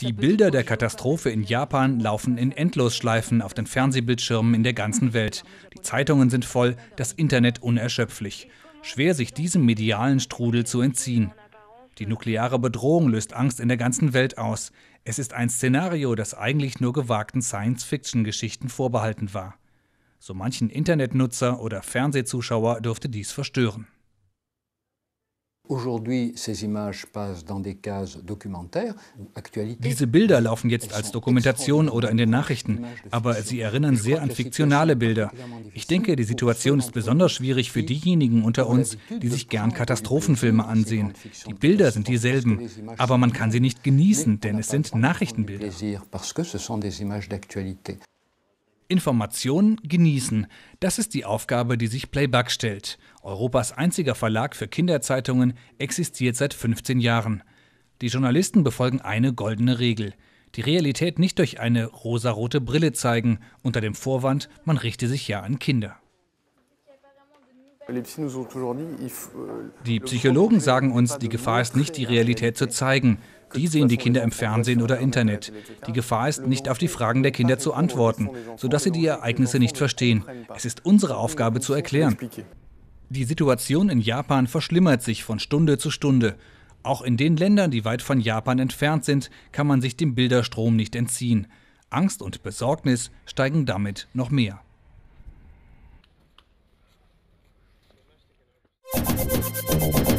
Die Bilder der Katastrophe in Japan laufen in Endlosschleifen auf den Fernsehbildschirmen in der ganzen Welt. Die Zeitungen sind voll, das Internet unerschöpflich. Schwer sich diesem medialen Strudel zu entziehen. Die nukleare Bedrohung löst Angst in der ganzen Welt aus. Es ist ein Szenario, das eigentlich nur gewagten Science-Fiction-Geschichten vorbehalten war. So manchen Internetnutzer oder Fernsehzuschauer dürfte dies verstören. Aujourd'hui, ces images passent dans des cases documentaires, Diese Bilder laufen jetzt als Dokumentation oder in den Nachrichten, aber sie erinnern sehr an fiktionale Bilder. Ich denke, die Situation ist besonders schwierig für diejenigen unter uns, die sich gern Katastrophenfilme ansehen. Die Bilder sind dieselben, aber man kann sie nicht genießen, denn es sind Nachrichtenbilder. Informationen genießen. Das ist die Aufgabe, die sich Playback stellt. Europas einziger Verlag für Kinderzeitungen existiert seit 15 Jahren. Die Journalisten befolgen eine goldene Regel. Die Realität nicht durch eine rosarote Brille zeigen, unter dem Vorwand, man richte sich ja an Kinder. Euh, die Psychologen sagen uns, die Gefahr ist nicht, die Realität zu zeigen. Die sehen die Kinder im Fernsehen oder Internet. Die Gefahr ist, nicht auf die Fragen der Kinder zu antworten, sodass sie die Ereignisse nicht verstehen. Es ist unsere Aufgabe zu erklären. Die Situation in Japan verschlimmert sich von Stunde zu Stunde. Auch in den Ländern, die weit von Japan entfernt sind, kann man sich dem Bilderstrom nicht entziehen. Angst und Besorgnis steigen damit noch mehr. Thank you.